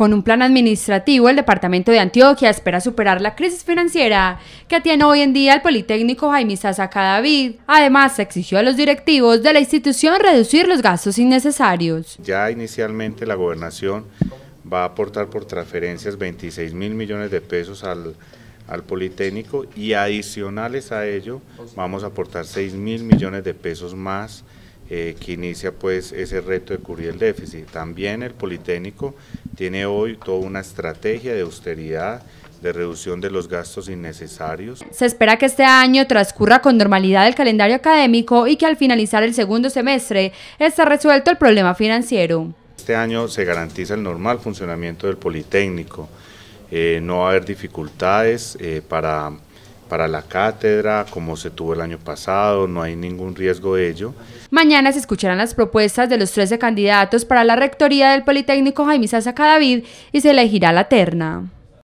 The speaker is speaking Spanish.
Con un plan administrativo, el Departamento de Antioquia espera superar la crisis financiera que atiene hoy en día el Politécnico Jaime Sasa David. Además, exigió a los directivos de la institución reducir los gastos innecesarios. Ya inicialmente la gobernación va a aportar por transferencias 26 mil millones de pesos al, al Politécnico y adicionales a ello vamos a aportar 6 mil millones de pesos más eh, que inicia pues ese reto de cubrir el déficit. También el Politécnico tiene hoy toda una estrategia de austeridad de reducción de los gastos innecesarios. Se espera que este año transcurra con normalidad el calendario académico y que al finalizar el segundo semestre esté resuelto el problema financiero. Este año se garantiza el normal funcionamiento del Politécnico, eh, no va a haber dificultades eh, para para la cátedra, como se tuvo el año pasado, no hay ningún riesgo de ello. Mañana se escucharán las propuestas de los 13 candidatos para la rectoría del Politécnico Jaime Sasa Cadavid y se elegirá la terna.